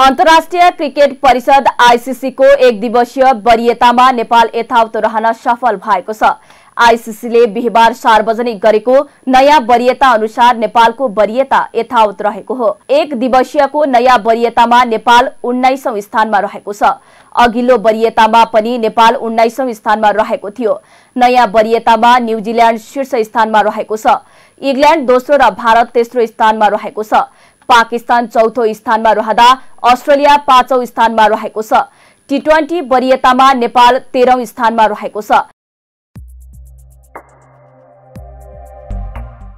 अन्तर्राष्ट्रिय क्रिकेट परिषद आइसिसीको एक दिवसीय वरियतामा नेपाल यथावत रहन सफल भएको छ आइसिसीले बिहिबार सार्वजनिक गरेको नयाँ वरियता अनुसार नेपालको वरियता यथावत रहेको हो एक दिवसीयको नयाँ वरियतामा नेपाल उन्नाइसौं स्थानमा रहेको छ अघिल्लो वरियतामा पनि नेपाल उन्नाइसौं स्थानमा रहेको थियो नयाँ वरियतामा न्यूजील्याण्ड शीर्ष स्थानमा रहेको छ इङ्ल्याण्ड दोस्रो र भारत तेस्रो स्थानमा रहेको छ पाकिस्तान चौथो स्थानमा रहँदा अस्ट्रेलिया पाँचौं स्थानमा रहेको छ टी ट्वेन्टी वरियतामा नेपाल तेह्रौं स्थानमा रहेको छ